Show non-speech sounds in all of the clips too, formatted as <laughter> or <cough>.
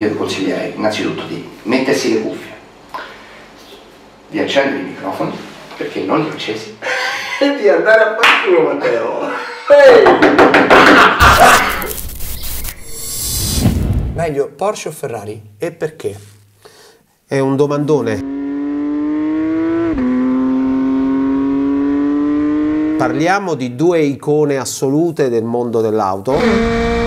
Io consiglierei innanzitutto di mettersi le cuffie, di accendere i microfoni, perché non li ho accesi, <laughs> e di andare a qualcuno Matteo. Hey! Meglio Porsche o Ferrari? E perché? È un domandone. Parliamo di due icone assolute del mondo dell'auto.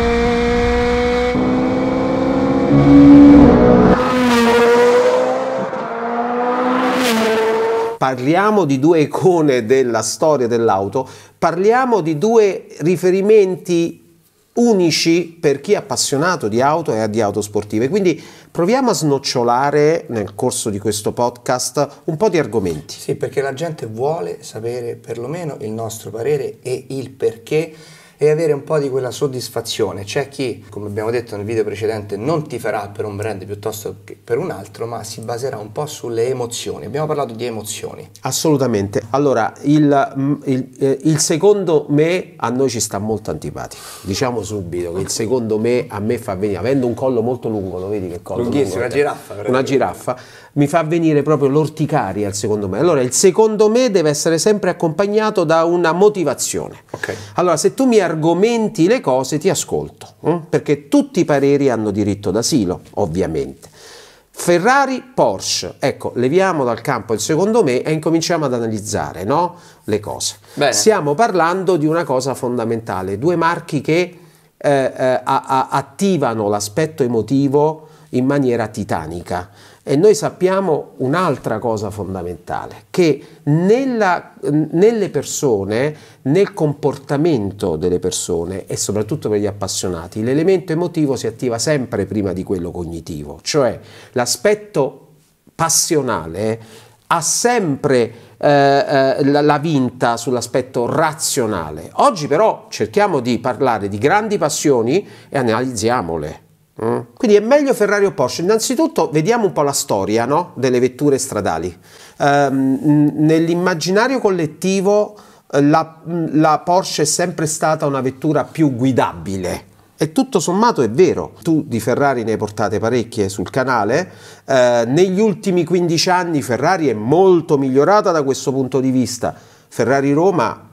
Parliamo di due icone della storia dell'auto, parliamo di due riferimenti unici per chi è appassionato di auto e di auto sportive. Quindi proviamo a snocciolare nel corso di questo podcast un po' di argomenti. Sì, perché la gente vuole sapere perlomeno il nostro parere e il perché e avere un po' di quella soddisfazione. C'è chi, come abbiamo detto nel video precedente, non ti farà per un brand piuttosto che per un altro, ma si baserà un po' sulle emozioni. Abbiamo parlato di emozioni. Assolutamente. Allora, il, mm, il, eh, il secondo me a noi ci sta molto antipatico. Diciamo subito che il secondo me a me fa venire, avendo un collo molto lungo, lo vedi che collo Lunghissimo, lungo, una giraffa. Una giraffa, mi fa venire proprio l'orticaria il secondo me. Allora, il secondo me deve essere sempre accompagnato da una motivazione. Okay. Allora, se tu mi arri- argomenti le cose ti ascolto, eh? perché tutti i pareri hanno diritto d'asilo, ovviamente. Ferrari, Porsche, ecco, leviamo dal campo il secondo me e incominciamo ad analizzare no? le cose. Bene. Stiamo parlando di una cosa fondamentale, due marchi che eh, eh, a- a- attivano l'aspetto emotivo in maniera titanica. E noi sappiamo un'altra cosa fondamentale, che nella, nelle persone, nel comportamento delle persone e soprattutto per gli appassionati, l'elemento emotivo si attiva sempre prima di quello cognitivo, cioè l'aspetto passionale ha sempre eh, eh la, la vinta sull'aspetto razionale. Oggi però cerchiamo di parlare di grandi passioni e analizziamole quindi è meglio Ferrari o Porsche? Innanzitutto vediamo un po' la storia no? delle vetture stradali. Um, nell'immaginario collettivo eh, la, mm, la, Porsche è sempre stata una vettura più guidabile. E tutto sommato è vero, tu di Ferrari ne hai portate parecchie sul canale, eh, negli ultimi 15 anni Ferrari è molto migliorata da questo punto di vista. Ferrari Roma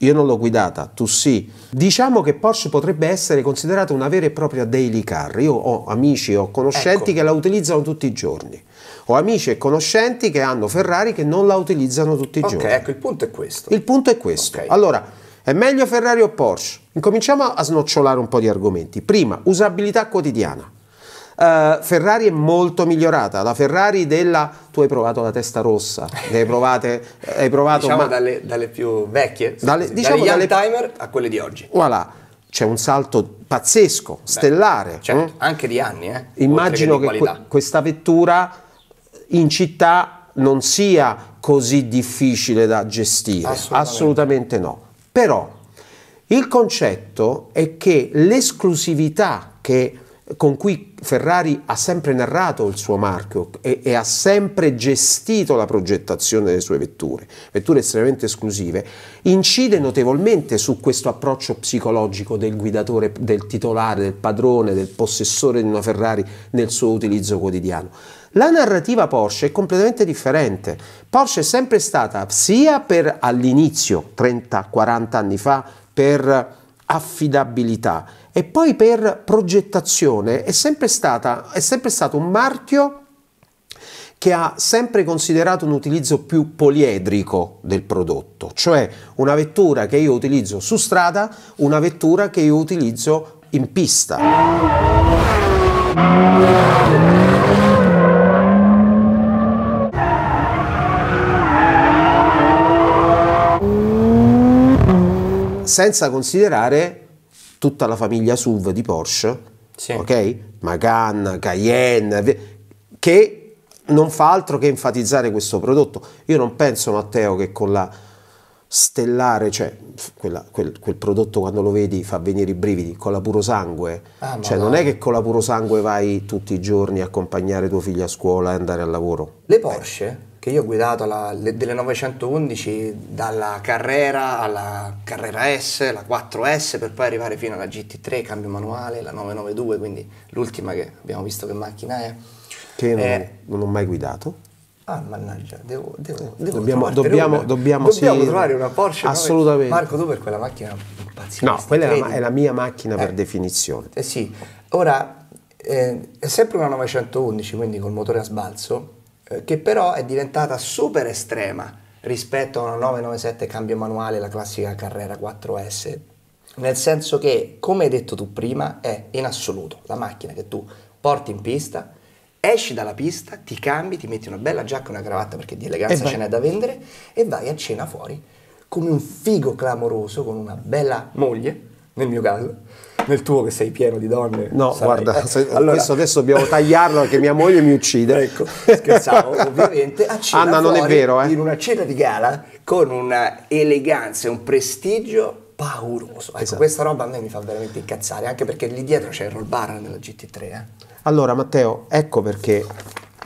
io non l'ho guidata, tu sì. Diciamo che Porsche potrebbe essere considerata una vera e propria daily car. Io ho amici, ho conoscenti ecco. che la utilizzano tutti i giorni. Ho amici e conoscenti che hanno Ferrari che non la utilizzano tutti i okay, giorni. Ecco, il punto è questo. Il punto è questo. Okay. Allora, è meglio Ferrari o Porsche? Incominciamo a snocciolare un po' di argomenti. Prima, usabilità quotidiana. Uh, Ferrari è molto migliorata, la Ferrari della... Tu hai provato la testa rossa, ne hai provate... Eh, hai provato, diciamo ma... dalle, dalle, più vecchie, dalle, sì, diciamo dalle dalle... a quelle di oggi. Voilà c'è un salto pazzesco, Beh, stellare. Certo, mm? anche di anni. Eh, Immagino che, que- questa vettura in città non sia così difficile da gestire, assolutamente. assolutamente no. Però il concetto è che l'esclusività che con cui Ferrari ha sempre narrato il suo marchio e, e, ha sempre gestito la progettazione delle sue vetture, vetture estremamente esclusive, incide notevolmente su questo approccio psicologico del guidatore, del titolare, del padrone, del possessore di una Ferrari nel suo utilizzo quotidiano. La narrativa Porsche è completamente differente. Porsche è sempre stata, sia per all'inizio, 30-40 anni fa, per affidabilità e poi per progettazione è sempre, stata, è sempre stato un marchio che ha sempre considerato un utilizzo più poliedrico del prodotto, cioè una vettura che io utilizzo su strada, una vettura che io utilizzo in pista. senza considerare tutta la famiglia SUV di Porsche, sì. ok? Macan, Cayenne, che non fa altro che enfatizzare questo prodotto. Io non penso, Matteo, che con la stellare, cioè quella, quel, quel, prodotto quando lo vedi fa venire i brividi, con la puro sangue, ah, cioè non è che con la puro sangue vai tutti i giorni a accompagnare tuo figlio a scuola e andare al lavoro. Le Porsche? che io ho guidato la, le, delle 911 dalla Carrera alla Carrera S, la 4S per poi arrivare fino alla GT3, cambio manuale, la 992, quindi l'ultima che abbiamo visto che macchina è. Che non, è... Eh, non ho mai guidato. Ah, mannaggia, devo, devo, eh, devo dobbiamo, dobbiamo, una. dobbiamo, dobbiamo sì, trovare una Porsche. Assolutamente. Marco, tu per quella macchina pazzesca. No, quella è la, è la, mia macchina eh. per definizione. Eh sì. Ora, eh, è sempre una 911, quindi col motore a sbalzo, eh, che però è diventata super estrema rispetto a una 997 cambio manuale, la classica Carrera 4S, nel senso che, come hai detto tu prima, è in assoluto la macchina che tu porti in pista, esci dalla pista, ti cambi, ti metti una bella giacca e una cravatta perché di eleganza ce n'è da vendere e vai a cena fuori come un figo clamoroso con una bella moglie, nel mio caso, nel tuo che sei pieno di donne. No, sarai. guarda, eh, allora... questo adesso dobbiamo tagliarlo perché mia moglie mi uccide. ecco, scherzavo, <laughs> ovviamente. A cena Anna, non è vero, eh? In una cena di gala con un'eleganza e un prestigio pauroso. Ecco, esatto. questa roba a me mi fa veramente incazzare, anche perché lì dietro c'è il roll bar nella GT3. Eh. Allora, Matteo, ecco perché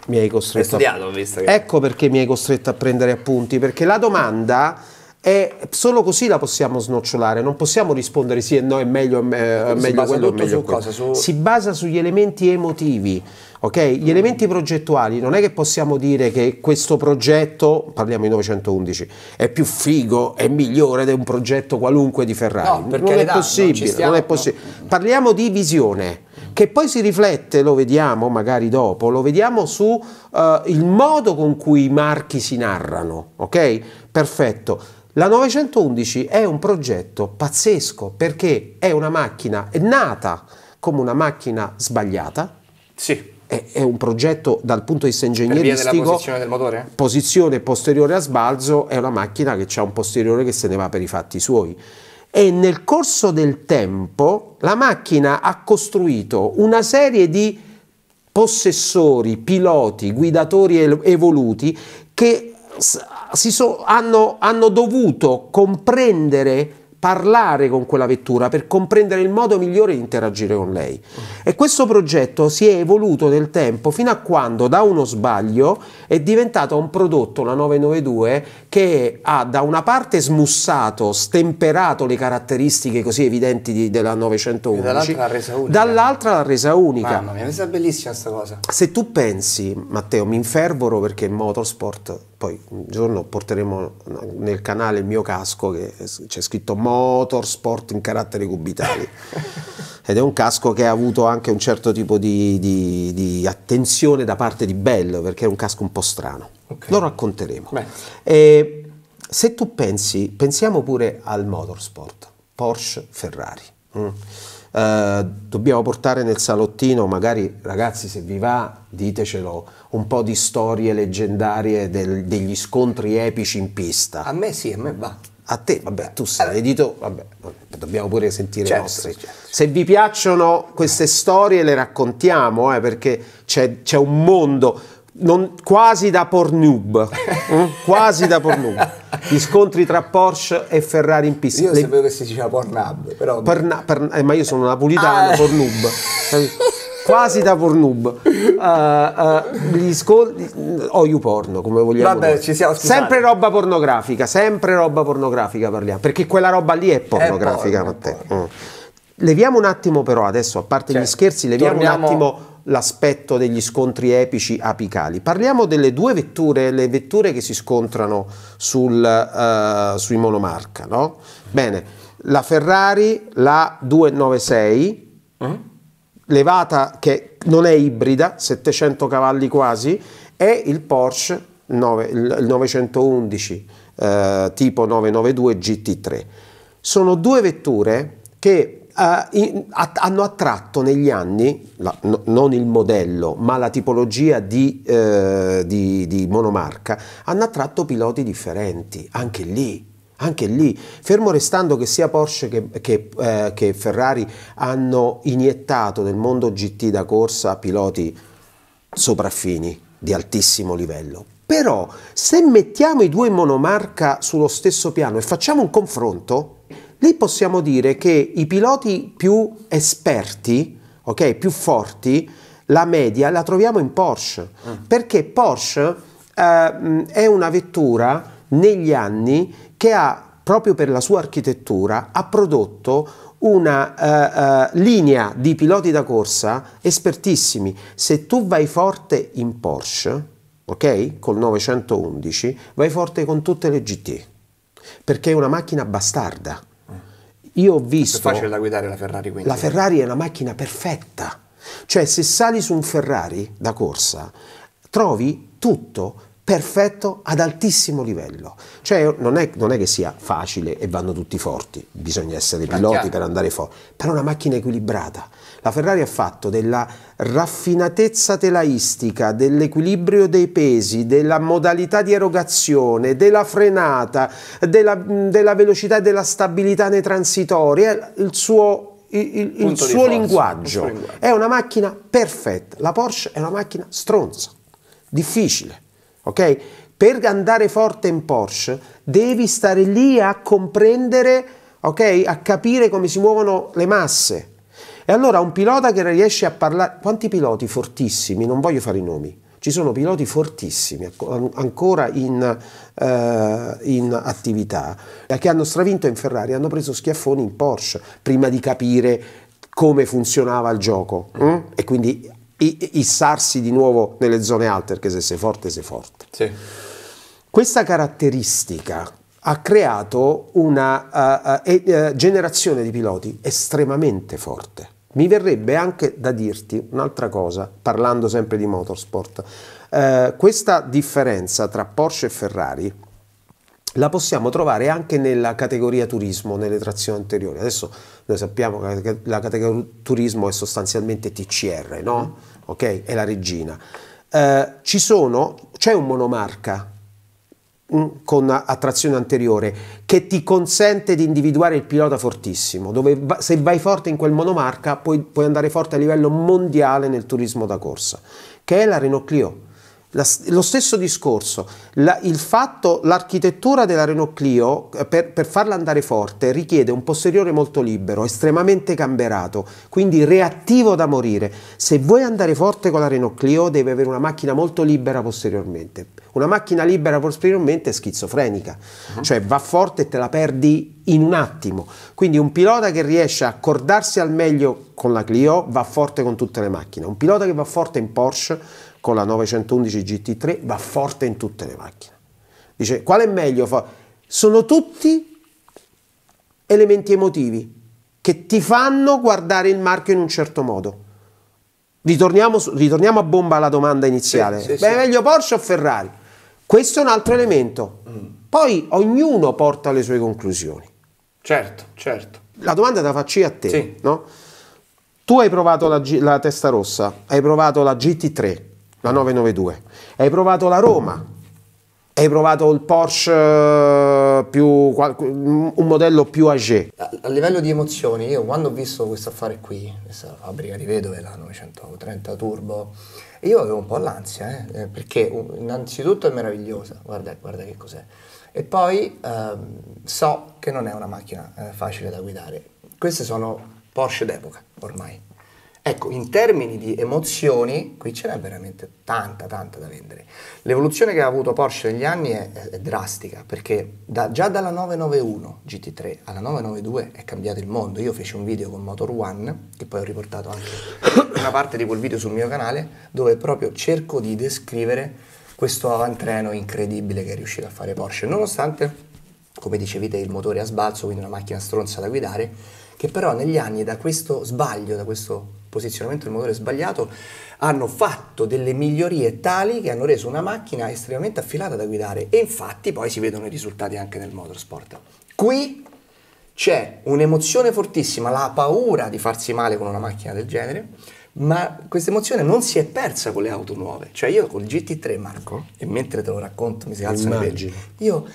mi hai costretto. Studiato, a... Ecco perché mi hai costretto a prendere appunti, perché la domanda e solo così la possiamo snocciolare, non possiamo rispondere sì e no, è meglio, è eh, meglio si basa quello, meglio su quello. Cosa, su... Si basa sugli elementi emotivi, ok? Gli mm. elementi progettuali, non è che possiamo dire che questo progetto, parliamo di 911, è più figo, è migliore di un progetto qualunque di Ferrari. No, non, è possibile, non, stiamo, non è possibile. No. Parliamo di visione che poi si riflette, lo vediamo magari dopo, lo vediamo sul eh, uh, modo con cui i marchi si narrano, ok? Perfetto. La 911 è un progetto pazzesco perché è una macchina, è nata come una macchina sbagliata. Sì. È, è un progetto dal punto di vista ingegneristico. Per via posizione del motore? Posizione posteriore a sbalzo, è una macchina che ha un posteriore che se ne va per i fatti suoi e nel corso del tempo la macchina ha costruito una serie di possessori, piloti, guidatori evoluti che so, hanno, hanno dovuto comprendere parlare con quella vettura per comprendere il modo migliore di interagire con lei. E questo progetto si è evoluto nel tempo fino a quando da uno sbaglio è diventato un prodotto, la 992, che ha da una parte smussato, stemperato le caratteristiche così evidenti di, della 911, dall'altra l'ha resa unica. Dall'altra l'ha resa unica. Mamma mia, mi sa bellissima questa cosa. Se tu pensi, Matteo, mi infervoro perché motorsport, poi un giorno porteremo nel canale il mio casco che c'è scritto motorsport, motorsport in caratteri cubitali. Ed è un casco che ha avuto anche un certo tipo di, di, di attenzione da parte di Bello, perché è un casco un po' strano. Okay. Lo racconteremo. E, se tu pensi, pensiamo pure al motorsport, Porsche, Ferrari. Mm. Uh, dobbiamo portare nel salottino, magari ragazzi se vi va ditecelo, un po' di storie leggendarie del, degli scontri epici in pista. A me sì, a me va a te, vabbè, tu sei l'edito, vabbè, dobbiamo pure sentire certo, i nostri. Certo. Se vi piacciono queste storie le raccontiamo, eh, perché c'è, c'è, un mondo non, quasi da pornub, <laughs> mm? quasi da pornub. Gli scontri tra Porsche e Ferrari in pista. Io le... sapevo che si diceva Pornhub, però... Porna, per, eh, ma io sono napolitano, ah. Pornhub. <laughs> quasi da pornub. Uh, <laughs> eh, uh, eh, gli sconti o porno come vogliamo Vabbè, ci siamo Sempre roba pornografica, sempre roba pornografica parliamo, perché quella roba lì è pornografica, è porno, porno. Mm. Leviamo un attimo però adesso, a parte cioè, gli certo. scherzi, leviamo torniamo... un attimo l'aspetto degli scontri epici apicali. Parliamo delle due vetture, le vetture che si scontrano sul, uh, sui monomarca, no? Bene, la Ferrari, la 296, mm? levata che non è ibrida, 700 cavalli quasi, e il Porsche 9, il 911 eh, tipo 992 GT3. Sono due vetture che eh, in, a, hanno attratto negli anni, la, no, non il modello, ma la tipologia di, eh, di, di monomarca, hanno attratto piloti differenti, anche lì anche lì, fermo restando che sia Porsche che, che, eh, che Ferrari hanno iniettato nel mondo GT da corsa piloti sopraffini di altissimo livello. Però se mettiamo i due monomarca sullo stesso piano e facciamo un confronto, lì possiamo dire che i piloti più esperti, okay, più forti, la media la troviamo in Porsche, mm. perché Porsche eh, è una vettura negli anni che ha proprio per la sua architettura ha prodotto una uh, uh, linea di piloti da corsa espertissimi. Se tu vai forte in Porsche, ok? Col 911, vai forte con tutte le GT, perché è una macchina bastarda. Io ho visto... È facile da guidare la Ferrari quindi. La Ferrari è una macchina perfetta. Cioè se sali su un Ferrari da corsa, trovi tutto perfetto ad altissimo livello. Cioè non è, non è, che sia facile e vanno tutti forti, bisogna essere piloti per andare forti, però è una macchina equilibrata. La Ferrari ha fatto della raffinatezza telaistica, dell'equilibrio dei pesi, della modalità di erogazione, della frenata, della, della velocità e della stabilità nei transitori, il suo il, il, il, suo forza, il, suo linguaggio. È una macchina perfetta. La Porsche è una macchina stronza, difficile, ok? Per andare forte in Porsche devi stare lì a comprendere, ok? A capire come si muovono le masse. E allora un pilota che riesce a parlare, quanti piloti fortissimi, non voglio fare i nomi, ci sono piloti fortissimi ancora in, eh, in, attività eh, che hanno stravinto in Ferrari, hanno preso schiaffoni in Porsche prima di capire come funzionava il gioco mm? e quindi issarsi di nuovo nelle zone alte, perché se sei forte, sei forte. Sì. Questa caratteristica ha creato una uh, uh, generazione di piloti estremamente forte. Mi verrebbe anche da dirti un'altra cosa, parlando sempre di motorsport. questa differenza tra Porsche e Ferrari la possiamo trovare anche nella categoria turismo, nelle trazioni anteriori. Adesso noi sappiamo che la categoria turismo è sostanzialmente TCR, no? ok? È la regina. Eh, ci sono, c'è un monomarca con attrazione anteriore che ti consente di individuare il pilota fortissimo, dove se vai forte in quel monomarca puoi, puoi andare forte a livello mondiale nel turismo da corsa, che è la Renault Clio la, lo stesso discorso, la, il fatto, l'architettura della Renault Clio eh, per, per, farla andare forte richiede un posteriore molto libero, estremamente camberato, quindi reattivo da morire. Se vuoi andare forte con la Renault Clio devi avere una macchina molto libera posteriormente. Una macchina libera posteriormente è schizofrenica, uh -huh. cioè va forte e te la perdi in un attimo. Quindi un pilota che riesce a accordarsi al meglio con la Clio va forte con tutte le macchine. Un pilota che va forte in Porsche con la 911 GT3 va forte in tutte le macchine. Dice, qual è meglio? Sono tutti elementi emotivi che ti fanno guardare il marchio in un certo modo. Ritorniamo, ritorniamo a bomba alla domanda iniziale. Sì, sì, Beh, sì. meglio Porsche o Ferrari? Questo è un altro elemento. Mm. Poi ognuno porta le sue conclusioni. Certo, certo. La domanda te la faccio io a te, no? Tu hai provato la, la testa rossa, hai provato la GT3, la 992. Hai provato la Roma, hai provato il Porsche eh, più, un modello più age. A, livello di emozioni, io quando ho visto questo affare qui, questa fabbrica di vedove, la 930 Turbo, io avevo un po' l'ansia, eh, eh perché innanzitutto è meravigliosa, guarda, guarda che cos'è. E poi ehm, so che non è una macchina eh, facile da guidare. Queste sono Porsche d'epoca ormai, Ecco, in termini di emozioni, qui ce n'è veramente tanta, tanta da vendere. L'evoluzione che ha avuto Porsche negli anni è, è drastica, perché da, già dalla 991 GT3 alla 992 è cambiato il mondo. Io feci un video con Motor One, che poi ho riportato anche <coughs> una parte di quel video sul mio canale, dove proprio cerco di descrivere questo avantreno incredibile che è riuscito a fare Porsche, nonostante, come dicevi il motore a sbalzo, quindi una macchina stronza da guidare, che però negli anni da questo sbaglio, da questo posizionamento del motore sbagliato, hanno fatto delle migliorie tali che hanno reso una macchina estremamente affilata da guidare e infatti poi si vedono i risultati anche nel motorsport. Qui c'è un'emozione fortissima, la paura di farsi male con una macchina del genere, ma questa emozione non si è persa con le auto nuove. Cioè io con il GT3 Marco, e mentre te lo racconto mi si alzano i peggi, io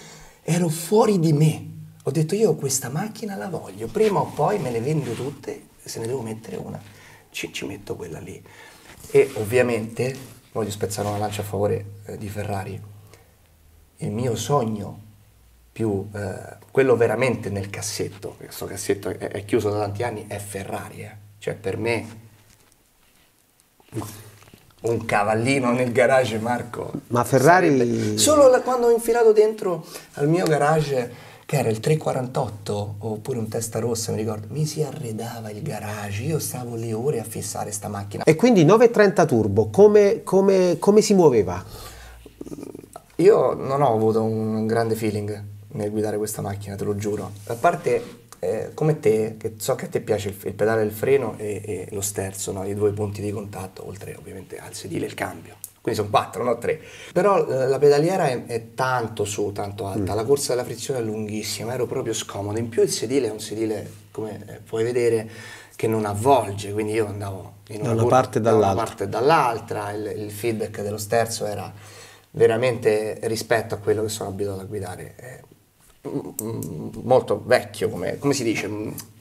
ero fuori di me. Ho detto io questa macchina la voglio, prima o poi me le vendo tutte, se ne devo mettere una ci, ci metto quella lì. E ovviamente, voglio spezzare una lancia a favore eh, di Ferrari, il mio sogno più, eh, quello veramente nel cassetto, questo cassetto è, è, chiuso da tanti anni, è Ferrari. Eh. Cioè per me un cavallino nel garage Marco. Ma Ferrari... Sarebbe... Solo la, quando ho infilato dentro al mio garage che era il 348 oppure un testa rossa, mi ricordo, mi si arredava il garage, io stavo le ore a fissare sta macchina. E quindi 930 turbo, come, come, come si muoveva? Io non ho avuto un grande feeling nel guidare questa macchina, te lo giuro. A parte eh, come te, che so che a te piace il, il pedale del freno e, e lo sterzo, no? i due punti di contatto, oltre ovviamente al sedile e il cambio quindi sono quattro, non tre. Però eh, la pedaliera è, è tanto su, tanto alta, mm. la corsa della frizione è lunghissima, ero proprio scomodo, in più il sedile è un sedile, come eh, puoi vedere, che non avvolge, quindi io andavo in una, da una cur- parte e dall'altra, da parte dall'altra. Il, il feedback dello sterzo era veramente rispetto a quello che sono abituato a guidare. È eh, molto vecchio, come, come si dice,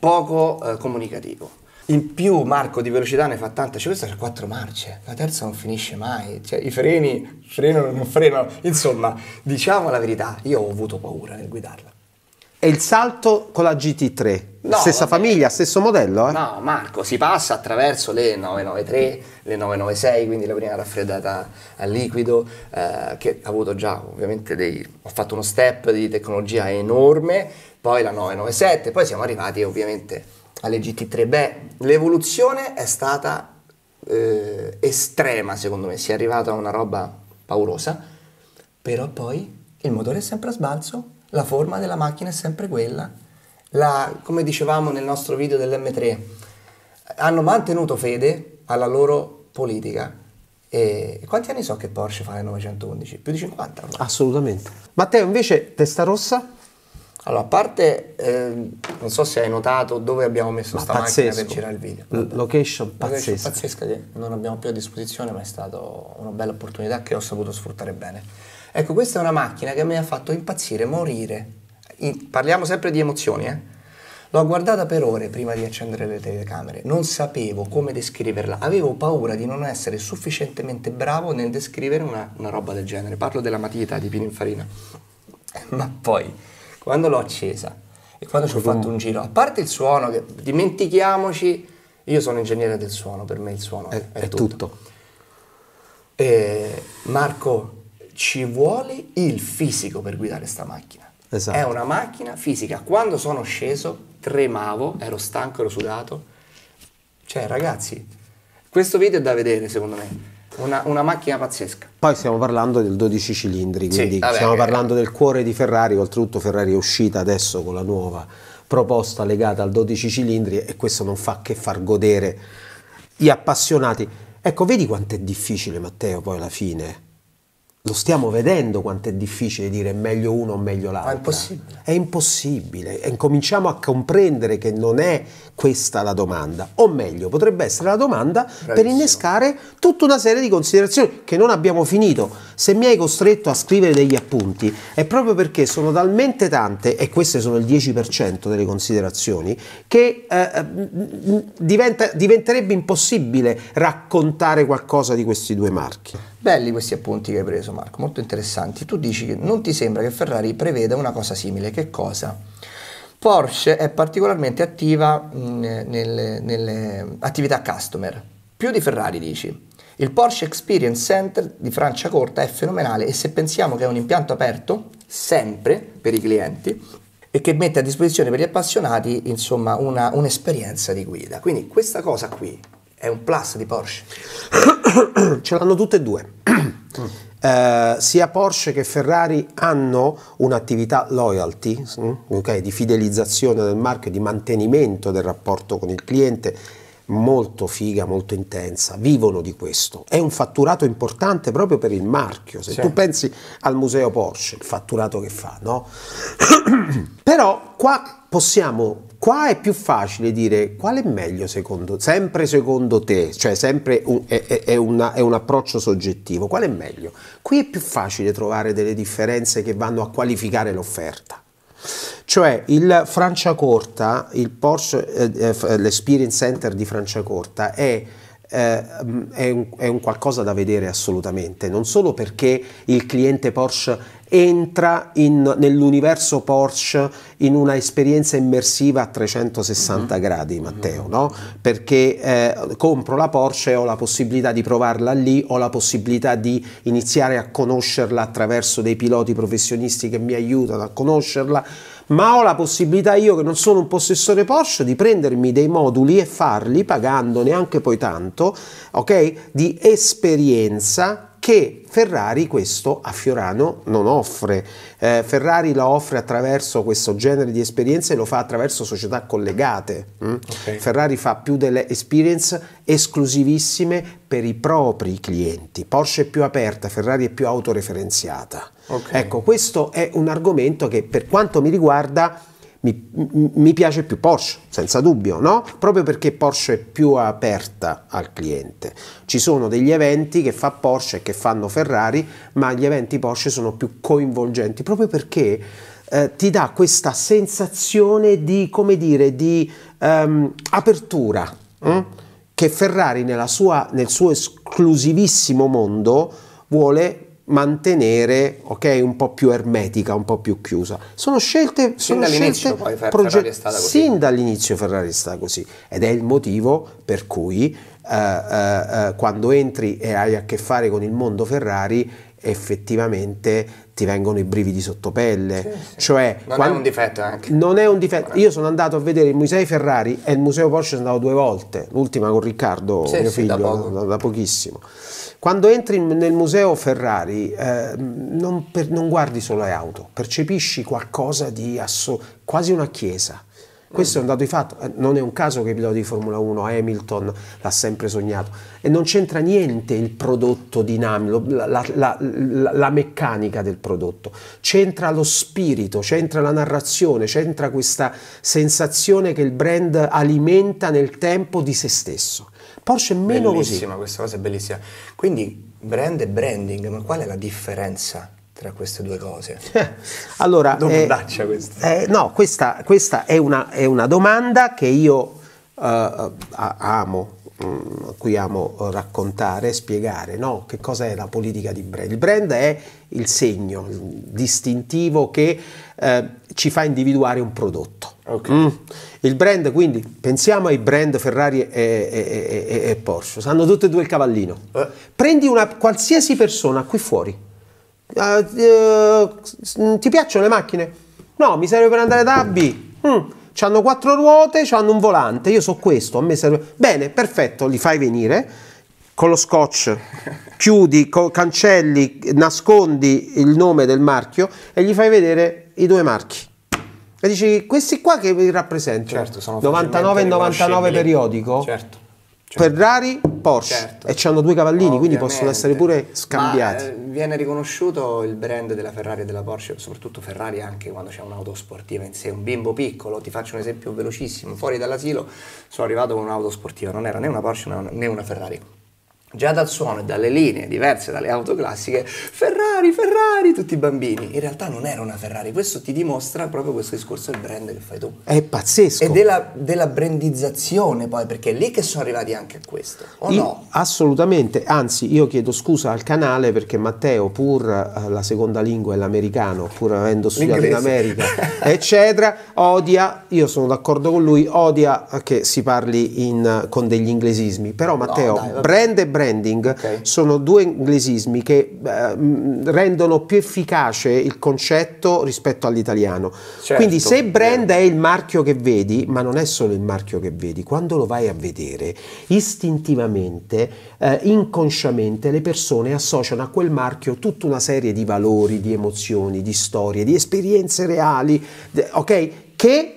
poco eh, comunicativo. In più Marco di velocità ne fa tanta, cioè questa c'è quattro marce, la terza non finisce mai, cioè i freni frenano, non frenano, insomma diciamo la verità, io ho avuto paura nel guidarla. E il salto con la GT3? No, Stessa vabbè. famiglia, stesso modello? Eh? No, Marco, si passa attraverso le 993, le 996, quindi la prima raffreddata a liquido, eh, che ha avuto già ovviamente dei... ho fatto uno step di tecnologia enorme, poi la 997, poi siamo arrivati ovviamente alle GT3? Beh, l'evoluzione è stata eh, estrema, secondo me, si è arrivata a una roba paurosa, però poi il motore è sempre a sbalzo, la forma della macchina è sempre quella. La, come dicevamo nel nostro video dell'M3, hanno mantenuto fede alla loro politica. E quanti anni so che Porsche fa il 911? Più di 50? Ormai. Assolutamente. Matteo, invece, testa rossa? Allora, a parte, eh, non so se hai notato dove abbiamo messo ma sta pazzesco. per girare il video. L location pazzesca. pazzesca che non abbiamo più a disposizione, ma è stata una bella opportunità che ho saputo sfruttare bene. Ecco, questa è una macchina che mi ha fatto impazzire, morire. In, parliamo sempre di emozioni, eh? L'ho guardata per ore prima di accendere le telecamere, non sapevo come descriverla, avevo paura di non essere sufficientemente bravo nel descrivere una, una roba del genere. Parlo della matita di Pininfarina. <laughs> ma poi quando l'ho accesa e quando ci ho fatto un giro, a parte il suono, che dimentichiamoci, io sono ingegnere del suono, per me il suono è, è, è tutto. tutto. E eh, Marco, ci vuole il fisico per guidare questa macchina. Esatto. È una macchina fisica. Quando sono sceso, tremavo, ero stanco, ero sudato. Cioè, ragazzi, questo video è da vedere, secondo me. Una, una, macchina pazzesca. Poi stiamo parlando del 12 cilindri, quindi sì, vabbè, stiamo eh, parlando eh. del cuore di Ferrari, oltretutto Ferrari è uscita adesso con la nuova proposta legata al 12 cilindri e questo non fa che far godere gli appassionati. Ecco, vedi quanto è difficile Matteo poi alla fine lo stiamo vedendo quanto è difficile dire meglio uno o meglio l'altro. È impossibile. È impossibile. E cominciamo a comprendere che non è questa la domanda. O meglio, potrebbe essere la domanda Bravissimo. per innescare tutta una serie di considerazioni che non abbiamo finito. Se mi hai costretto a scrivere degli appunti è proprio perché sono talmente tante, e queste sono il 10% delle considerazioni, che eh, mm, mm, diventa, diventerebbe impossibile raccontare qualcosa di questi due marchi. Belli questi appunti che hai preso Marco, molto interessanti. Tu dici che non ti sembra che Ferrari preveda una cosa simile, che cosa? Porsche è particolarmente attiva mh, mm, nelle, nelle attività customer, più di Ferrari dici. Il Porsche Experience Center di Francia Corta è fenomenale e se pensiamo che è un impianto aperto, sempre per i clienti, e che mette a disposizione per gli appassionati, insomma, una, un'esperienza di guida. Quindi questa cosa qui è un plus di Porsche. <coughs> <coughs> ce l'hanno tutte e due. <coughs> Eh, sia Porsche che Ferrari hanno un'attività loyalty, okay, di fidelizzazione del marchio, di mantenimento del rapporto con il cliente molto figa, molto intensa, vivono di questo. È un fatturato importante proprio per il marchio. Se sì. tu pensi al museo Porsche, il fatturato che fa, no? <coughs> Però qua possiamo Qua è più facile dire qual è meglio secondo, sempre secondo te, cioè sempre un, è, è, una, è, un approccio soggettivo, qual è meglio? Qui è più facile trovare delle differenze che vanno a qualificare l'offerta. Cioè il Franciacorta, il Porsche, eh, eh, eh l'Experience Center di Franciacorta è eh, è un, è, un, qualcosa da vedere assolutamente, non solo perché il cliente Porsche entra nell'universo Porsche in una esperienza immersiva a 360 mhm. gradi, mhm. Matteo, no? perché eh, compro la Porsche, e ho la possibilità di provarla lì, ho la possibilità di iniziare a conoscerla attraverso dei piloti professionisti che mi aiutano a conoscerla ma ho la possibilità io che non sono un possessore Porsche di prendermi dei moduli e farli pagando neanche poi tanto, ok? Di esperienza che Ferrari questo a Fiorano non offre. Eh, Ferrari lo offre attraverso questo genere di esperienze e lo fa attraverso società collegate. Mm? Okay. Ferrari fa più delle experience esclusivissime per i propri clienti. Porsche è più aperta, Ferrari è più autoreferenziata. Okay. Ecco, questo è un argomento che per quanto mi riguarda mi, mi, piace più Porsche, senza dubbio, no? Proprio perché Porsche è più aperta al cliente. Ci sono degli eventi che fa Porsche e che fanno Ferrari, ma gli eventi Porsche sono più coinvolgenti, proprio perché eh, ti dà questa sensazione di, come dire, di ehm, apertura, eh? che Ferrari sua, nel suo esclusivissimo mondo vuole mantenere okay, un po' più ermetica, un po' più chiusa. Sono scelte, sono sin dall'inizio scelte poi, proget- Ferrari è stata così. Sin dall'inizio Ferrari è stata così ed è il motivo per cui eh, eh, eh quando entri e hai a che fare con il mondo Ferrari effettivamente ti vengono i brividi sotto pelle. Sì, sì. Cioè, non quando... è un difetto anche. Non è un difetto. Io sono andato a vedere il Museo Ferrari e il museo Porsche sono andato due volte, l'ultima con Riccardo, sì, mio figlio, da, da, pochissimo. Quando entri nel museo Ferrari eh, non, per, non, guardi solo le auto, percepisci qualcosa di asso... quasi una chiesa questo è un dato di fatto, eh, non è un caso che il pilota di Formula 1, Hamilton, l'ha sempre sognato. E non c'entra niente il prodotto dinamico, la, la, la, la meccanica del prodotto, c'entra lo spirito, c'entra la narrazione, c'entra questa sensazione che il brand alimenta nel tempo di se stesso. Porsche è meno bellissima, così. Bellissima, questa cosa è bellissima. Quindi brand e branding, ma qual è la differenza? tra queste due cose? <laughs> allora, domandaccia eh, questa. Eh, no, questa, questa è, una, è, una, domanda che io eh, amo, mm, a cui amo raccontare, spiegare, no? che cosa è la politica di brand. Il brand è il segno il distintivo che eh, ci fa individuare un prodotto. Okay. Mm. Il brand, quindi, pensiamo ai brand Ferrari e, e, e, e Porsche, sanno tutti e due il cavallino. Eh. Prendi una qualsiasi persona qui fuori, eh, eh, ti piacciono le macchine? No, mi serve per andare da A B. Mm. Hanno quattro ruote, hanno un volante, io so questo, a me serve... Bene, perfetto, li fai venire con lo scotch, <laughs> chiudi, cancelli, nascondi il nome del marchio e gli fai vedere i due marchi. E dici, questi qua che vi rappresentano? Certo, sono 99 e 99 periodico. Certo, certo. Ferrari Porsche certo. e hanno due cavallini, quindi possono essere pure scambiati. Ma, eh, viene riconosciuto il brand della Ferrari e della Porsche, soprattutto Ferrari anche quando c'è un'auto sportiva in sé, un bimbo piccolo, ti faccio un esempio velocissimo, fuori dall'asilo sono arrivato con un'auto sportiva, non era né una Porsche né una Ferrari già dal suono e dalle linee diverse dalle auto classiche, Ferrari, Ferrari, tutti i bambini. In realtà non era una Ferrari, questo ti dimostra proprio questo discorso del brand che fai tu. È pazzesco. E della, della brandizzazione poi, perché è lì che sono arrivati anche a questo, o io, no? Assolutamente, anzi io chiedo scusa al canale perché Matteo, pur eh, la seconda lingua è l'americano, pur avendo studiato in America, <laughs> eccetera, odia, io sono d'accordo con lui, odia che si parli in, con degli inglesismi, però Matteo, no, dai, brand e brand branding okay. sono due inglesismi che eh, rendono più efficace il concetto rispetto all'italiano. Certo, Quindi se brand è il marchio che vedi, ma non è solo il marchio che vedi, quando lo vai a vedere, istintivamente, eh, inconsciamente, le persone associano a quel marchio tutta una serie di valori, di emozioni, di storie, di esperienze reali, ok? Che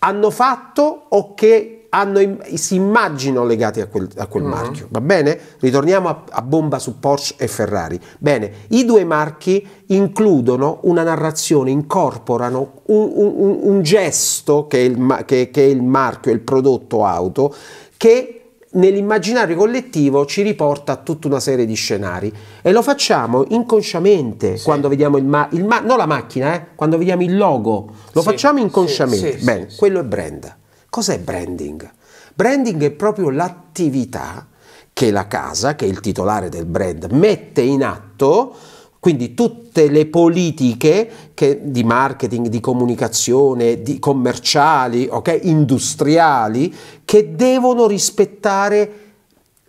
hanno fatto o che hanno, si immaginano legati a quel, a quel mm-hmm. marchio. Va bene? Ritorniamo a, a, bomba su Porsche e Ferrari. Bene, i due marchi includono una narrazione, incorporano un, un, un gesto che è, il, che, che è il marchio, il prodotto auto, che nell'immaginario collettivo ci riporta a tutta una serie di scenari e lo facciamo inconsciamente sì. quando vediamo il ma, il ma non la macchina, eh, quando vediamo il logo, lo sì. facciamo inconsciamente. Sì, Bene, quello è brand. Cos'è branding? Branding è proprio l'attività che la casa, che è il titolare del brand, mette in atto quindi tutte le politiche che, di marketing, di comunicazione, di commerciali, okay, industriali, che devono rispettare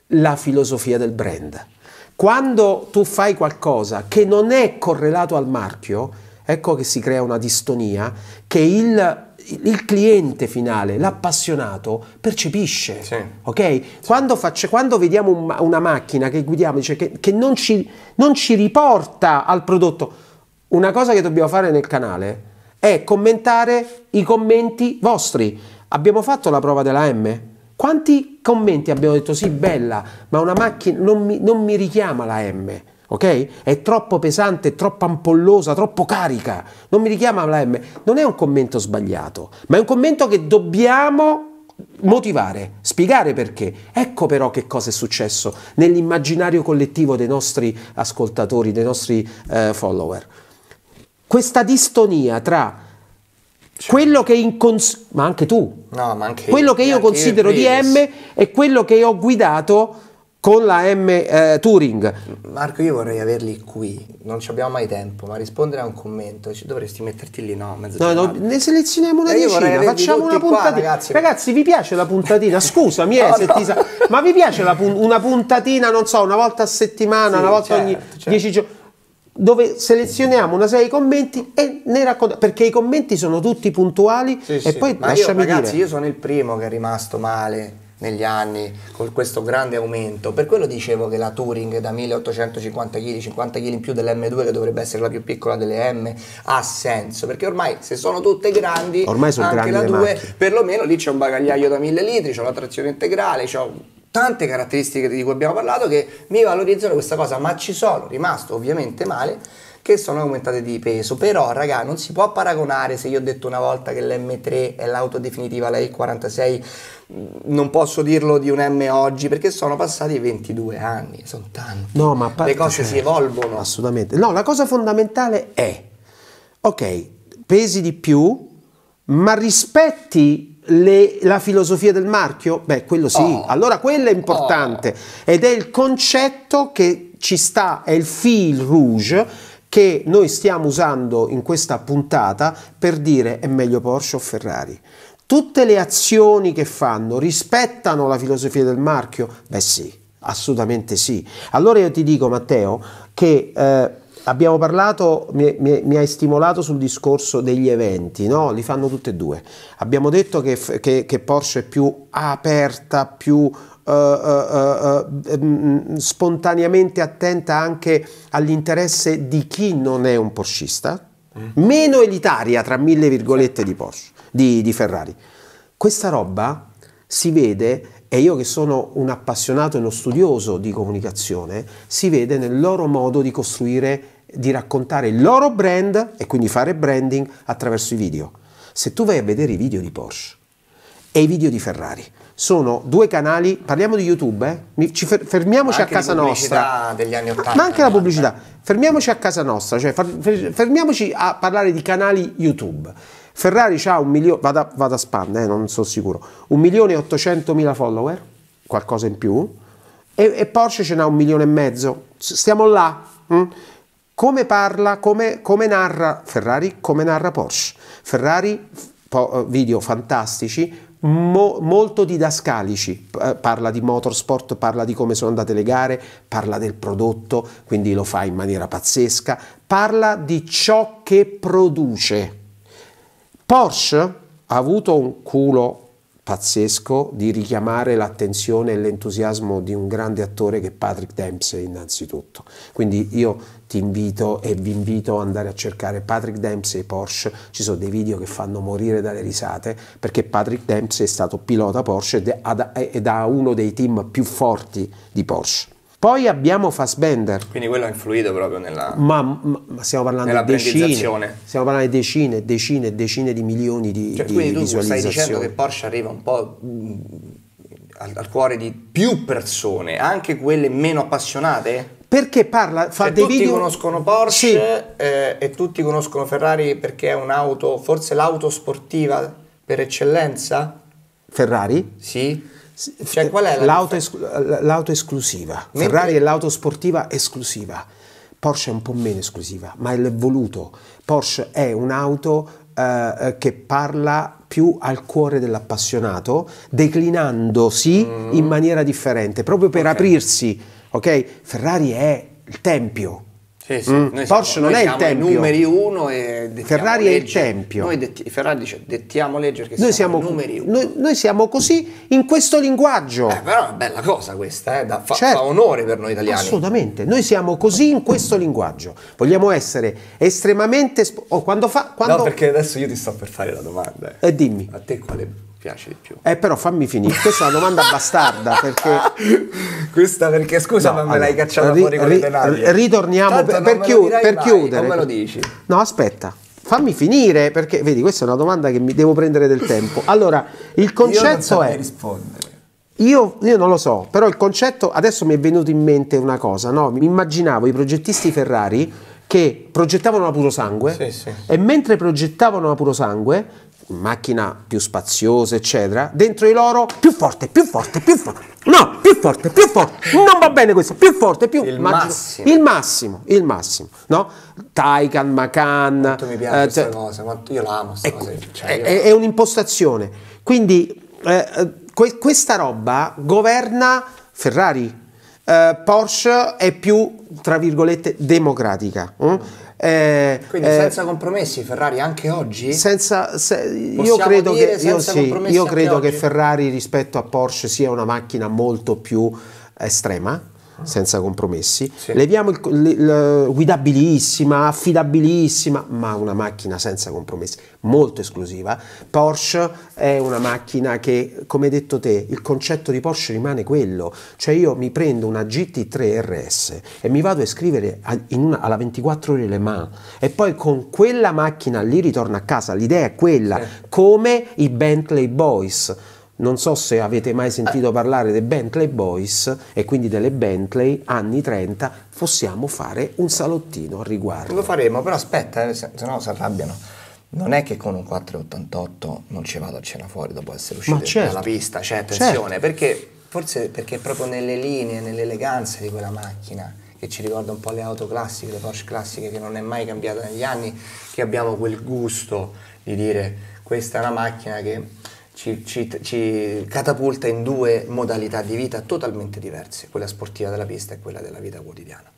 la filosofia del brand. Quando tu fai qualcosa che non è correlato al marchio, Ecco che si crea una distonia che il il cliente finale, l'appassionato, percepisce. Sì. Okay? Sì. Quando, faccio, quando, vediamo un, una macchina che guidiamo, cioè che, che non, ci, non, ci, riporta al prodotto, una cosa che dobbiamo fare nel canale è commentare i commenti vostri. Abbiamo fatto la prova della M. Quanti commenti abbiamo detto sì, bella, ma una macchina non mi, non mi richiama la M ok? È troppo pesante, troppo ampollosa, troppo carica. Non mi richiama la M. Non è un commento sbagliato, ma è un commento che dobbiamo motivare, spiegare perché. Ecco però che cosa è successo nell'immaginario collettivo dei nostri ascoltatori, dei nostri eh, follower. Questa distonia tra quello che incons- ma anche tu, no, ma anche quello io, che io considero io di M e quello che ho guidato con la M eh, Turing. Marco, io vorrei averli qui, non ci abbiamo mai tempo, ma rispondere a un commento, ci dovresti metterti lì, no? No, no, ne selezioniamo una eh, decina, facciamo una puntatina. Qua, ragazzi. ragazzi. vi piace la puntatina? <laughs> Scusami, no, eh, no. Sa... ma vi piace pun- una puntatina, non so, una volta a settimana, sì, una volta certo, ogni certo. certo. dieci giorni? dove selezioniamo una serie di commenti e ne raccontiamo perché i commenti sono tutti puntuali sì, e sì. poi ma lasciami io, ragazzi, dire. io sono il primo che è rimasto male negli anni con questo grande aumento. Per quello dicevo che la Touring da 1850 kg, 50 kg in più dell'M2 che dovrebbe essere la più piccola delle M, ha senso, perché ormai se sono tutte grandi, ormai sono anche grandi la 2, perlomeno lì c'è un bagagliaio da 1000 litri, c'è la trazione integrale, c'è tante caratteristiche di cui abbiamo parlato che mi valorizzano questa cosa, ma ci sono rimasto ovviamente male che sono aumentate di peso. Però, raga, non si può paragonare se io ho detto una volta che l'M3 è l'auto definitiva, la E46 mm, non posso dirlo di un M oggi perché sono passati 22 anni, sono tanti. No, ma parte, le cose cioè, si evolvono. Assolutamente. No, la cosa fondamentale è ok, pesi di più, ma rispetti le, la filosofia del marchio? Beh, quello sì. Oh. Allora quello è importante oh. ed è il concetto che ci sta, è il fil rouge che noi stiamo usando in questa puntata per dire è meglio Porsche o Ferrari. Tutte le azioni che fanno rispettano la filosofia del marchio? Beh sì, assolutamente sì. Allora io ti dico Matteo che eh, abbiamo parlato, mi, mi, mi, hai stimolato sul discorso degli eventi, no? li fanno tutti e due. Abbiamo detto che, che, che Porsche è più aperta, più uh, uh, uh, spontaneamente attenta anche all'interesse di chi non è un porscista, mm. meno elitaria tra mille virgolette di, Porsche, di, di Ferrari. Questa roba si vede e io che sono un appassionato e uno studioso di comunicazione, si vede nel loro modo di costruire di raccontare il loro brand e quindi fare branding attraverso i video. Se tu vai a vedere i video di Porsche e i video di Ferrari, sono due canali, parliamo di YouTube, eh? ci fermiamoci anche a casa nostra. Degli anni 80, ma anche la pubblicità, fermiamoci a casa nostra, cioè fermiamoci a parlare di canali YouTube. Ferrari ha un milione, vado, vado a span, eh, non sono sicuro, un milione e ottocentomila follower, qualcosa in più, e, e Porsche ce n'ha un milione e mezzo, stiamo là. Hm? come parla, come, come narra Ferrari, come narra Porsche. Ferrari, po- eh, video fantastici, Mo, molto didascalici, eh, parla di motorsport, parla di come sono andate le gare, parla del prodotto, quindi lo fa in maniera pazzesca, parla di ciò che produce. Porsche ha avuto un culo pazzesco di richiamare l'attenzione e l'entusiasmo di un grande attore che è Patrick Dempsey innanzitutto. Quindi io ti invito e vi invito ad andare a cercare Patrick Dempsey Porsche, ci sono dei video che fanno morire dalle risate perché Patrick Dempsey è stato pilota Porsche ed ha uno dei team più forti di Porsche. Poi abbiamo Fassbender. Quindi quello ha influito proprio nella. Ma, ma stiamo parlando di decine. Stiamo parlando di decine, decine, decine di milioni di, cioè, di quindi tu stai dicendo che Porsche arriva un po' mm, al, al, cuore di più persone, anche quelle meno appassionate? Perché parla, fa cioè, dei tutti video... conoscono Porsche sì. eh, e tutti conoscono Ferrari perché è un'auto, forse l'auto sportiva per eccellenza? Ferrari? Sì. Cioè, qual è l'auto, l'auto esclusiva, Mentre... Ferrari è l'auto sportiva esclusiva, Porsche è un po' meno esclusiva, ma è voluto. Porsche è un'auto eh, eh, che parla più al cuore dell'appassionato, declinandosi mm. in maniera differente, proprio per okay. aprirsi. Ok? Ferrari è il tempio sì, sì. Mm. Porsche siamo, non è il tempio. numeri uno e Ferrari legge. è il tempio. Noi detti, Ferrari dice dettiamo legge perché noi siamo, siamo numeri uno. Noi, noi, siamo così in questo linguaggio. Eh, però è una bella cosa questa, eh, da, fa, certo. fa, onore per noi italiani. Assolutamente, noi siamo così in questo linguaggio. Vogliamo essere estremamente... Sp- oh, quando fa, quando... No, perché adesso io ti sto per fare la domanda. E eh. eh, dimmi. A te quale piace di più. Eh, però fammi finire. Questa è una domanda bastarda perché. <laughs> Questa perché scusa, no, ma allora, me l'hai cacciata ri, fuori con ri, le tenaglie. Ritorniamo per, per, chiud- per mai, chiudere. Non me lo dici. No, aspetta. Fammi finire perché, vedi, questa è una domanda che mi devo prendere del tempo. Allora, il concetto è. rispondere. Io, io, non lo so, però il concetto adesso mi è venuto in mente una cosa, no? Mi immaginavo i progettisti Ferrari che progettavano la puro sangue sì, sì. e mentre progettavano la puro sangue macchina più spaziosa, eccetera, dentro di loro più forte, più forte, più forte. No, più forte, più forte. Non va bene questo, più forte, più il immagino, massimo. Il massimo, il massimo, no? Taikan, Macan. Quanto mi piace eh, questa cosa, quanto io l'amo questa ecco, cosa. Cioè, io... È, un'impostazione. Quindi eh, eh, que- questa roba governa Ferrari. Eh, Porsche è più, tra virgolette, democratica. Mm? Eh, Quindi eh, senza compromessi Ferrari anche oggi? Senza, se, io credo, che, io, sì, io credo che Ferrari rispetto a Porsche sia una macchina molto più estrema senza compromessi, sì. leviamo il, il, il, guidabilissima, affidabilissima, ma una macchina senza compromessi, molto esclusiva. Porsche è una macchina che, come hai detto te, il concetto di Porsche rimane quello, cioè io mi prendo una GT3 RS e mi vado a scrivere a, una, alla 24 ore Le Mans e poi con quella macchina lì ritorno a casa, l'idea è quella, sì. come i Bentley Boys non so se avete mai eh. sentito parlare dei Bentley Boys e quindi delle Bentley anni 30, possiamo fare un salottino al riguardo. Lo faremo, però aspetta, eh, se no si arrabbiano. Non è che con un 488 non ci vado a cena fuori dopo essere uscito certo. dalla pista, c'è cioè, certo. attenzione, certo. perché forse perché proprio nelle linee, nell'eleganza di quella macchina che ci ricorda un po' le auto classiche, le Porsche classiche che non è mai cambiata negli anni, che abbiamo quel gusto di dire questa è una macchina che ci, ci, ci, catapulta in due modalità di vita totalmente diverse, quella sportiva della pista e quella della vita quotidiana.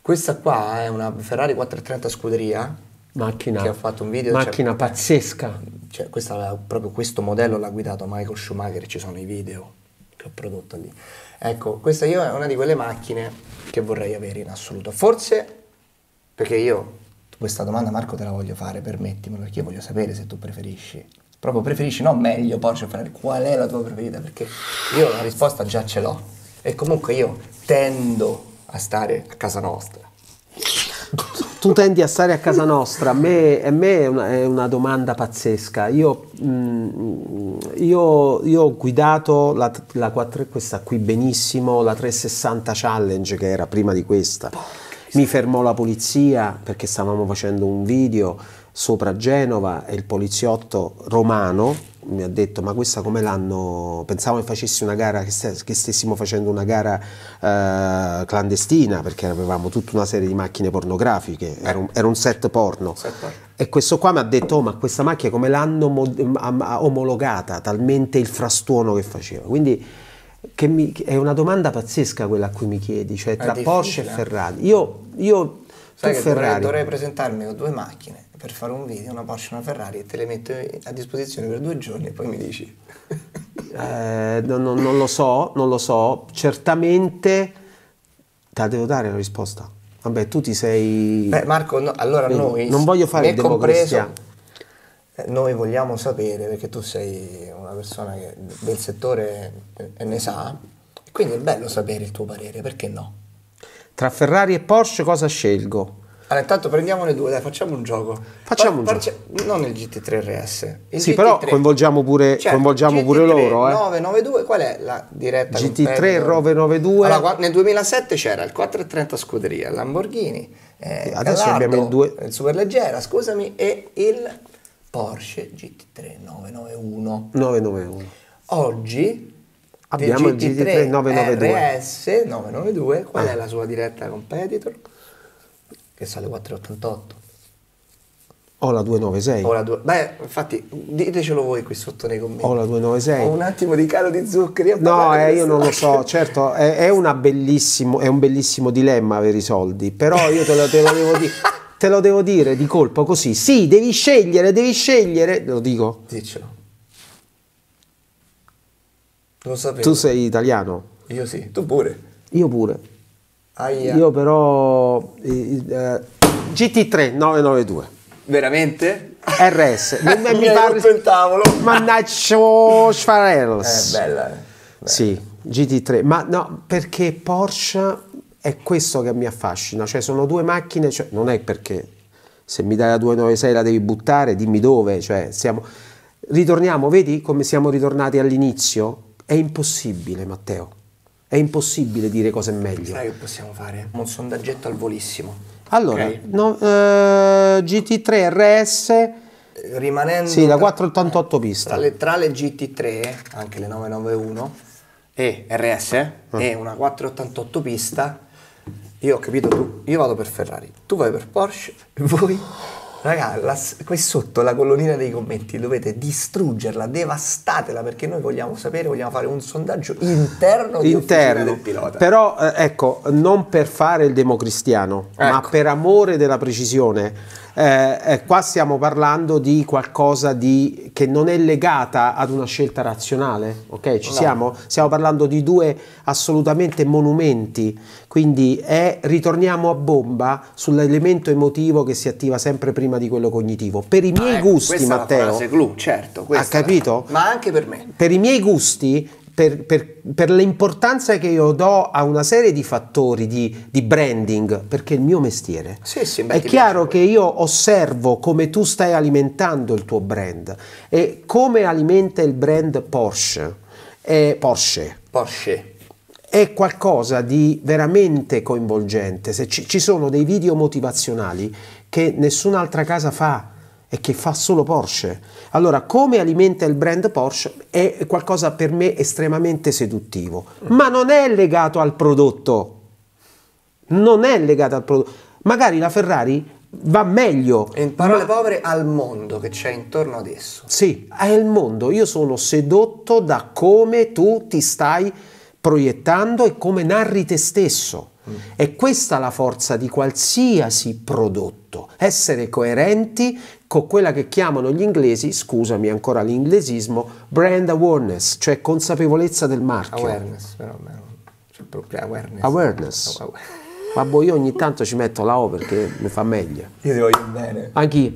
Questa qua è una Ferrari 430 scuderia, macchina, che ho fatto un video, cioè macchina cioè, pazzesca. Cioè, questa, proprio questo modello l'ha guidato Michael Schumacher, ci sono i video che ho prodotto lì. Ecco, questa io è una di quelle macchine che vorrei avere in assoluto. Forse perché io questa domanda Marco te la voglio fare, permettimelo, perché io voglio sapere se tu preferisci Proprio preferisci, no meglio Porsche o Ferrari, qual è la tua preferita? Perché io la risposta già ce l'ho. E comunque io tendo a stare a casa nostra. <laughs> Tu tendi a stare a casa nostra, a me, a me è, una, è, una, domanda pazzesca. Io, mh, mm, io, io ho guidato la, la 4, questa qui benissimo, la 360 Challenge che era prima di questa. Mi fermò la polizia perché stavamo facendo un video sopra Genova e il poliziotto romano mi ha detto ma questa come l'hanno pensavo che facessi una gara che, stessimo facendo una gara eh, clandestina perché avevamo tutta una serie di macchine pornografiche era un, era un set porno set e questo qua mi ha detto oh ma questa macchina come l'hanno mo- omologata talmente il frastuono che faceva quindi che mi, è una domanda pazzesca quella a cui mi chiedi cioè tra Porsche e Ferrari io, io Sai tu Ferrari dovrei, dovrei presentarmi con due macchine per fare un video, una Porsche, una Ferrari e te le metto a disposizione per due giorni e poi mi dici. <laughs> eh, no, no, non lo so, non lo so, certamente te la devo dare la risposta. Vabbè, tu ti sei... Beh Marco, no, allora Vedi, noi... Non voglio fare il democratico eh, noi vogliamo sapere, perché tu sei una persona che del settore e eh, ne sa, quindi è bello sapere il tuo parere, perché no? Tra Ferrari e Porsche cosa scelgo? Allora, intanto prendiamone due, dai, facciamo un gioco. Facciamo pa- un gioco. non il GT3 RS. Il sì, GT3. però coinvolgiamo pure, cioè, coinvolgiamo GT3 pure loro. Eh. 992, qual è la diretta? GT3 992. Allora, nel 2007 c'era il 430 Scuderia, il Lamborghini. Eh, Adesso Calardo, abbiamo il 2. Il Superleggera, scusami, e il Porsche GT3 991. 991. Oggi abbiamo GT3 il GT3 992. RS 992, qual ah. è la sua diretta competitor? che sale 4,88. Ho la 296. Ho la 2... Beh, infatti, ditecelo voi qui sotto nei commenti. Ho la 296. Ho un attimo di calo di zuccheri. No, eh, io non lo so. <laughs> Certo, è, è, è, un bellissimo dilemma avere i soldi, però io te lo, te lo devo dire. te lo devo dire di colpo così. Sì, devi scegliere, devi scegliere. Lo dico. Diccelo. Lo sapevo. Tu sei italiano? Io sì, tu pure. Io pure. Ah, Io però... Eh, GT3 992. Veramente? RS. non <laughs> mi, mi parli... in tavolo. Mannaccio Schwarels. È bella, Sì, GT3. Ma no, perché Porsche è questo che mi affascina. Cioè sono due macchine, cioè, non è perché se mi dai la 296 la devi buttare, dimmi dove. Cioè, siamo... Ritorniamo, vedi come siamo ritornati all'inizio? È impossibile, Matteo è impossibile dire cosa è meglio. Sai che possiamo fare? Un sondaggetto al volissimo. Allora, okay. no, eh, GT3 RS eh, rimanendo sì, la 488 eh, pista. Tra le, tra le, GT3, anche le 991 e RS mm. Ah. e una 488 pista, io ho capito io vado per Ferrari, tu vai per Porsche e <laughs> voi Raga, la, qui sotto la colonnina dei commenti dovete distruggerla, devastatela perché noi vogliamo sapere, vogliamo fare un sondaggio interno interno. del pilota. Però eh, ecco, non per fare il democristiano, ecco. ma per amore della precisione eh, eh, qua stiamo parlando di qualcosa di, che non è legata ad una scelta razionale, ok? Ci no. siamo? Stiamo parlando di due assolutamente monumenti, quindi è, ritorniamo a bomba sull'elemento emotivo che si attiva sempre prima di quello cognitivo. Per i miei ah, ecco, gusti, Matteo... la clou, certo, questa. Ha capito? Ma anche per me. Per i miei gusti per, per, per l'importanza che io do a una serie di fattori di, di branding, perché è il mio mestiere. Sì, sì, beh, è chiaro che io osservo come tu stai alimentando il tuo brand e come alimenta il brand Porsche. Eh, Porsche. Porsche è qualcosa di veramente coinvolgente. Ci, ci, sono dei video motivazionali che nessun'altra casa fa e che fa solo Porsche. Allora, come alimenta il brand Porsche è qualcosa per me estremamente seduttivo, ma non è legato al prodotto. Non è legato al prodotto. Magari la Ferrari va meglio. in parole ma... povere, al mondo che c'è intorno adesso. Sì, è il mondo. Io sono sedotto da come tu ti stai proiettando e come narri te stesso. È questa la forza di qualsiasi prodotto, essere coerenti con quella che chiamano gli inglesi, scusami ancora l'inglesismo, brand awareness, cioè consapevolezza del marchio. Awareness, però c'è proprio Awareness. awareness. Ma boh, io ogni tanto ci metto la O perché mi fa meglio. Io ti voglio bene. Anch'io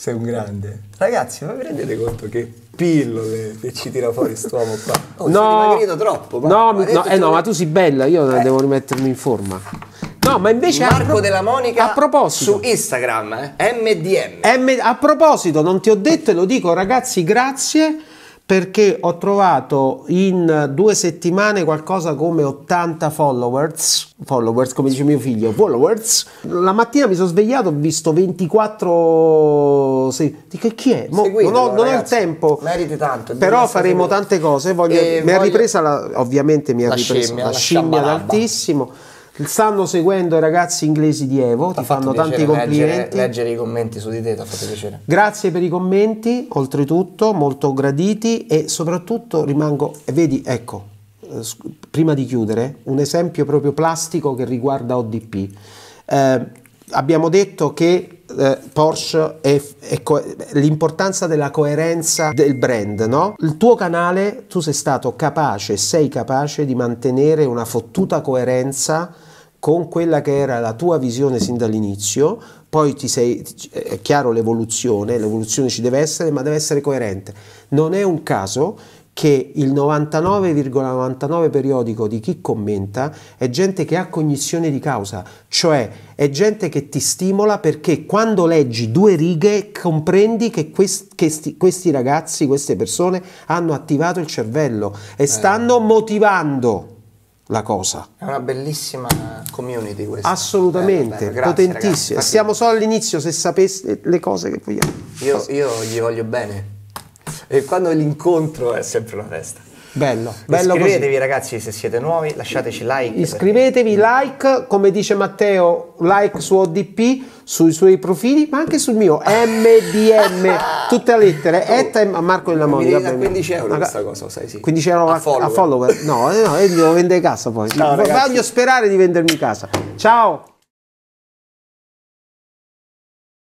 sei un grande. Ragazzi, ma vi rendete conto che pillole che ci tira fuori quest'uomo qua? Oh, no, sono dimagrito troppo. Ma, no, ma, no, eh, no, ma tu sei bella, io eh. devo rimettermi in forma. No, ma invece Marco pro- della Monica a proposito, su Instagram, eh? MDM. M- a proposito, non ti ho detto e lo dico, ragazzi, grazie perché ho trovato in due settimane qualcosa come 80 followers, followers come dice mio figlio, followers. La mattina mi sono svegliato, ho visto 24... Sì. Dico, chi è? Mo, non, ho, non ho, il tempo. Meriti tanto. Però faremo seguito. tante cose. Voglio, eh, mi voglio... ha ripresa, la, ovviamente mi ha ripresa scimmia, la scimmia tantissimo. Stanno seguendo i ragazzi inglesi di Evo, ti fanno tanti complimenti. Leggere, i commenti su di te ti ha fatto piacere. Grazie per i commenti, oltretutto, molto graditi e soprattutto rimango, vedi, ecco, eh, prima di chiudere, un esempio proprio plastico che riguarda ODP. Eh, abbiamo detto che eh, Porsche e, l'importanza della coerenza del brand, no? Il tuo canale, tu sei stato capace, sei capace di mantenere una fottuta coerenza con quella che era la tua visione sin dall'inizio, poi ti sei, è chiaro l'evoluzione, l'evoluzione ci deve essere, ma deve essere coerente. Non è un caso che il 99,99 periodico di chi commenta è gente che ha cognizione di causa, cioè è gente che ti stimola perché quando leggi due righe comprendi che, quest che questi ragazzi, queste persone hanno attivato il cervello e eh. stanno eh. motivando la cosa. È una bellissima community questa. Assolutamente, bello, bello. Grazie, potentissima. Ragazzi, Siamo solo all'inizio se sapeste le cose che vogliamo. Io, io gli voglio bene. E quando l'incontro è sempre una festa. Bello, bello Iscrivetevi così. ragazzi se siete nuovi, lasciateci like. Iscrivetevi, perché... like, come dice Matteo, like su ODP, sui suoi profili, ma anche sul mio MDM, <laughs> tutte le lettere, oh, Marco della Monica. 15 euro questa cosa, sai sì. 15 euro a, a, follower. a follower. No, eh, no, io devo vendere casa poi. Ciao, voglio sperare di vendermi casa. Ciao.